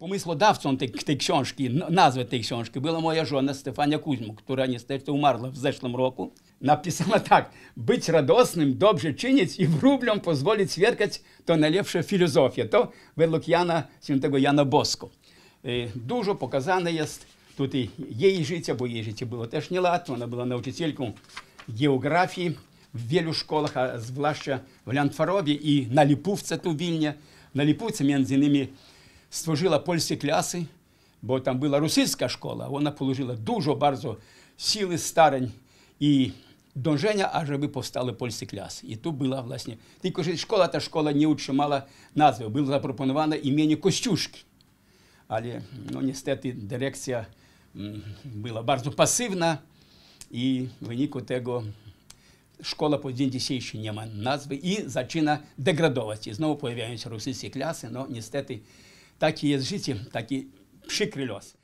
pomysłodawcą tej, tej książki, nazwy tej książki była moja żona Stefania Kuźmu, która niestety umarła w zeszłym roku. Napisała tak, być radosnym, dobrze czynić i wróblom pozwolić świerkać to najlepsza filozofia. To według Jana, świętego Jana Bosko. Y, dużo pokazane jest tutaj jej życie, bo jej życie było też nie łatwo. Ona była nauczycielką geografii w wielu szkołach, a zwłaszcza w Lantwarowie i na Lipówce tu w Wilnie. Na Lipówce między innymi створила польські кляси, бо там була російська школа, вона положила дуже багато сіли старень і донження, аж аби повстали польські кляси. І тут була власне. Тільки ж школа та школа не утримала назви, було запропонована імені Костюшки. Але ну, нестети дирекція була дуже пасивна, і виніку того Школа по день десятий нема назви і зачина деградувати. Знову з'являються російські кляси, але нестети taki jest życie, taki przykry los.